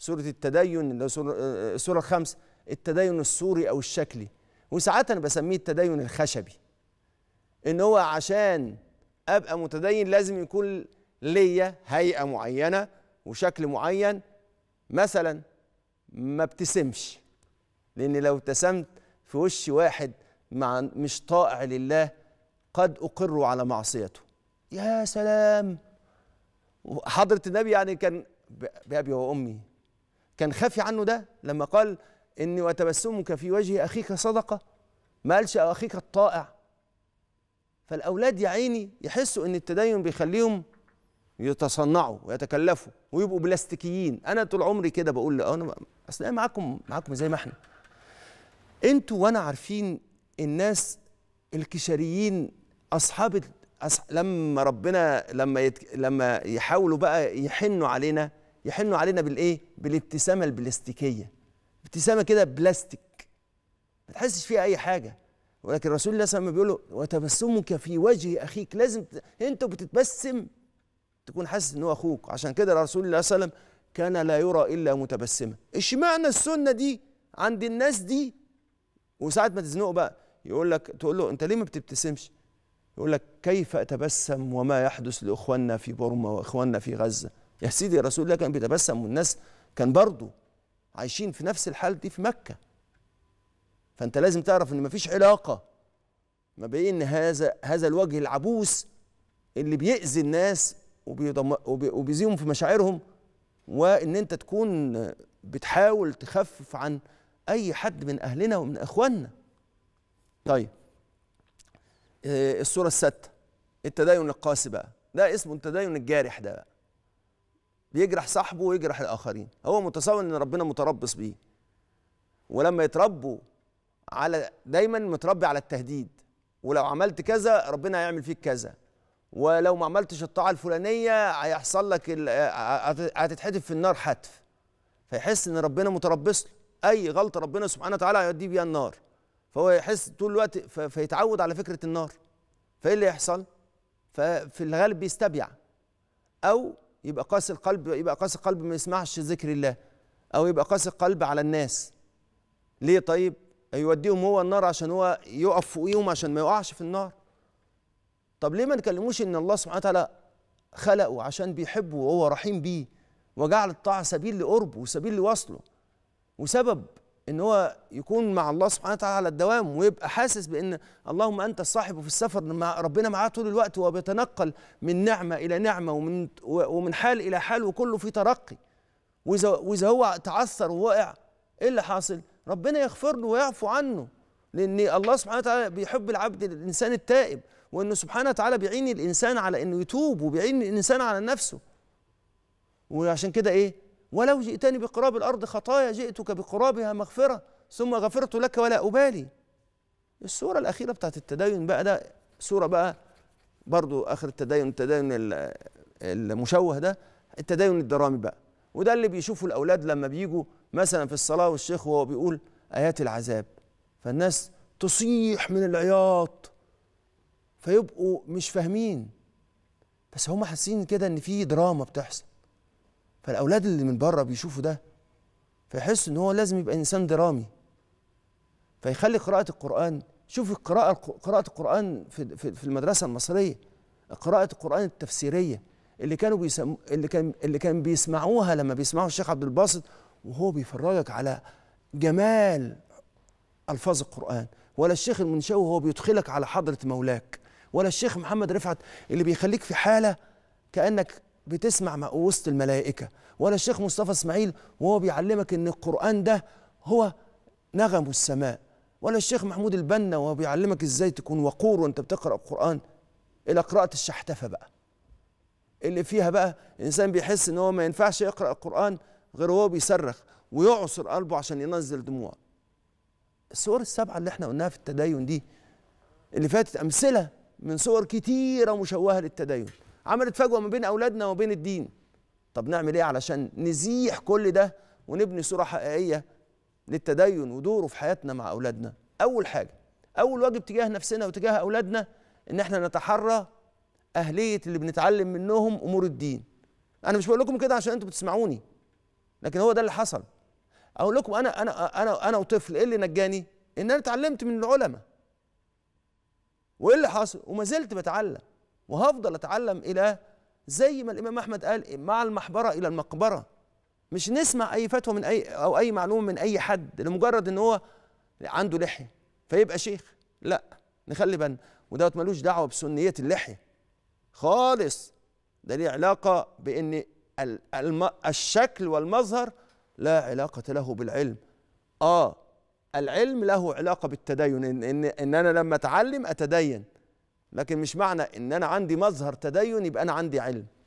سورة التدين اللي السورة آه، آه، الخمس التدين الصوري أو الشكلي وساعات أنا بسميه التدين الخشبي إن هو عشان أبقى متدين لازم يكون ليا هيئة معينة وشكل معين مثلا ما ابتسمش لأن لو ابتسمت في وش واحد مع مش طائع لله قد أقر على معصيته يا سلام حضرة النبي يعني كان بأبي وأمي كان خافي عنه ده لما قال إني وتبسمك في وجه أخيك صدقة ما قالش أخيك الطائع فالأولاد يا عيني يحسوا إن التدين بيخليهم يتصنعوا ويتكلفوا ويبقوا بلاستيكيين انا طول عمري كده بقول لا انا اصل معاكم معاكم زي ما احنا انتوا وانا عارفين الناس الكشريين اصحاب أصح... لما ربنا لما يت... لما يحاولوا بقى يحنوا علينا يحنوا علينا بالايه بالابتسامه البلاستيكيه ابتسامه كده بلاستيك ما تحسش فيها اي حاجه ولكن الرسول الله صلى الله عليه وسلم بيقول له وتبسمك في وجه اخيك لازم ت... انت بتتبسم تكون حاسس ان هو اخوك عشان كده الرسول الله صلى الله عليه وسلم كان لا يرى الا متبسما اشمعنى السنه دي عند الناس دي وساعه ما تزنقه بقى يقول لك تقول له انت ليه ما بتبتسمش يقول لك كيف اتبسم وما يحدث لاخواننا في بورما واخواننا في غزه يا سيدي رسول الله كان بيتبسم والناس كان برضه عايشين في نفس الحال دي في مكة فأنت لازم تعرف إن مفيش علاقة ما بين هذا هذا الوجه العبوس اللي بيأذي الناس وبيزيهم في مشاعرهم وإن أنت تكون بتحاول تخفف عن أي حد من أهلنا ومن إخواننا طيب آه، الصورة الستة التدين القاسي بقى ده اسمه التدين الجارح ده بقى. بيجرح صاحبه ويجرح الاخرين هو متصور ان ربنا متربص بيه ولما يتربوا على دايما متربي على التهديد ولو عملت كذا ربنا هيعمل فيك كذا ولو ما عملتش الطاعه الفلانيه هيحصل لك هتتحدف في النار حتف فيحس ان ربنا متربص له اي غلطه ربنا سبحانه وتعالى هيوديه بيها النار فهو يحس طول الوقت فيتعود على فكره النار فايه اللي يحصل ففي الغالب بيستبيع او يبقى قاسي القلب يبقى قاسي القلب ما يسمعش ذكر الله او يبقى قاسي القلب على الناس ليه طيب يوديهم هو النار عشان هو يقف فوقيهم عشان ما يقعش في النار طب ليه ما نكلموش ان الله سبحانه وتعالى خلقه عشان بيحبه وهو رحيم بيه وجعل الطاعه سبيل لقربه وسبيل لوصله وسبب ان هو يكون مع الله سبحانه وتعالى على الدوام ويبقى حاسس بان اللهم انت الصاحب في السفر مع ربنا معاه طول الوقت وهو بيتنقل من نعمه الى نعمه ومن ومن حال الى حال وكله في ترقي واذا واذا هو تعثر ووقع ايه اللي حاصل؟ ربنا يغفر له ويعفو عنه لان الله سبحانه وتعالى بيحب العبد الانسان التائب وانه سبحانه وتعالى بيعين الانسان على انه يتوب وبيعين الانسان على نفسه وعشان كده ايه ولو جئتني بقراب الأرض خطايا جئتك بقرابها مغفرة ثم غفرت لك ولا أبالي السورة الأخيرة بتاعت التدين بقى ده سورة بقى برضو آخر التدين التدين المشوه ده التدين الدرامي بقى وده اللي بيشوفه الأولاد لما بيجوا مثلا في الصلاة والشيخ وهو بيقول آيات العذاب فالناس تصيح من العياط فيبقوا مش فاهمين بس هم حاسين كده ان في دراما بتحصل فالاولاد اللي من بره بيشوفوا ده فيحس ان هو لازم يبقى انسان درامي فيخلي قراءه القران شوف القراءه قراءه القران في في المدرسه المصريه قراءه القران التفسيريه اللي كانوا بيسم... اللي كان اللي كان بيسمعوها لما بيسمعوا الشيخ عبد الباسط وهو بيفرجك على جمال الفاظ القران ولا الشيخ المنشاوي وهو بيدخلك على حضره مولاك ولا الشيخ محمد رفعت اللي بيخليك في حاله كانك بتسمع وسط الملائكه ولا الشيخ مصطفى اسماعيل وهو بيعلمك ان القران ده هو نغم السماء ولا الشيخ محمود البنا وهو بيعلمك ازاي تكون وقور وانت بتقرا القران الى قراءه الشحتفه بقى اللي فيها بقى الانسان بيحس ان هو ما ينفعش يقرا القران غير وهو بيصرخ ويعصر قلبه عشان ينزل دموع الصور السبعه اللي احنا قلناها في التدين دي اللي فاتت امثله من صور كتيره مشوهه للتدين عملت فجوه ما بين اولادنا وما بين الدين طب نعمل ايه علشان نزيح كل ده ونبني صوره حقيقيه للتدين ودوره في حياتنا مع اولادنا اول حاجه اول واجب تجاه نفسنا وتجاه اولادنا ان احنا نتحرى اهليه اللي بنتعلم منهم امور الدين انا مش بقول لكم كده عشان انتوا بتسمعوني لكن هو ده اللي حصل اقول لكم انا انا انا انا وطفل ايه اللي نجاني ان انا اتعلمت من العلماء وايه اللي حصل وما زلت بتعلم وهفضل اتعلم الى زي ما الامام احمد قال مع المحبره الى المقبره مش نسمع اي فتوى من اي او اي معلومه من اي حد لمجرد ان هو عنده لحيه فيبقى شيخ لا نخلي بالنا ودوت ملوش دعوه بسنيه اللحيه خالص ده ليه علاقه بان الشكل والمظهر لا علاقه له بالعلم اه العلم له علاقه بالتدين ان ان, إن انا لما اتعلم اتدين لكن مش معنى ان انا عندي مظهر تدين يبقى انا عندي علم